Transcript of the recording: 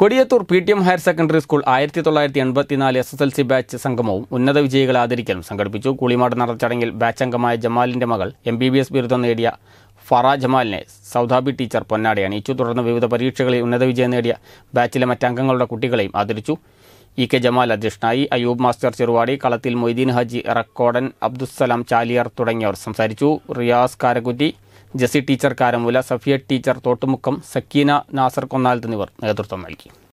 Kodiyathur P T M higher secondary school ആയിരത്തി തൊള്ളായിരത്തി എൺപത്തിനാല് S S L C batch സംഗമവും ഉന്നത വിജയികളെ ആദരിക്കലും സംഘടിപ്പിച്ചു കുളിമാട് നടന്ന ചടങ്ങിൽ ബാച്ച് അംഗമായ ജമാലിന്റെ മകൾ എം ബി ബി എസ് ബിരുദം നേടിയ ഫറ ജമാലിനെ സൗദാബി ടീച്ചർ പൊന്നാടി അണിയിച്ചു തുടർന്ന് വിവിധ പരീക്ഷകളിൽ ഉന്നത വിജയം നേടിയ ബാച്ചിലെ മറ്റംഗങ്ങളുടെ കുട്ടികളെയും ആദരിച്ചു ഇ കെ ജമാൽ അധ്യക്ഷനായി അയ്യൂബ് മാസ്റ്റർ ചെറുവാടി കളത്തിൽ മൊയ്തീൻ ഹാജി റക്കോടൻ അബ്ദുസ്സലാം ചാലിയാർ തുടങ്ങിയവർ സംസാരിച്ചു റിയാസ് കാരക്കുറ്റി ജസി ടീച്ചർ കാരമൂല സഫിയ ടീച്ചർ തോട്ടുമുക്കം സക്കീന നാസർ കൊന്നാലത്ത് എന്നിവർ നേതൃത്വം നൽകി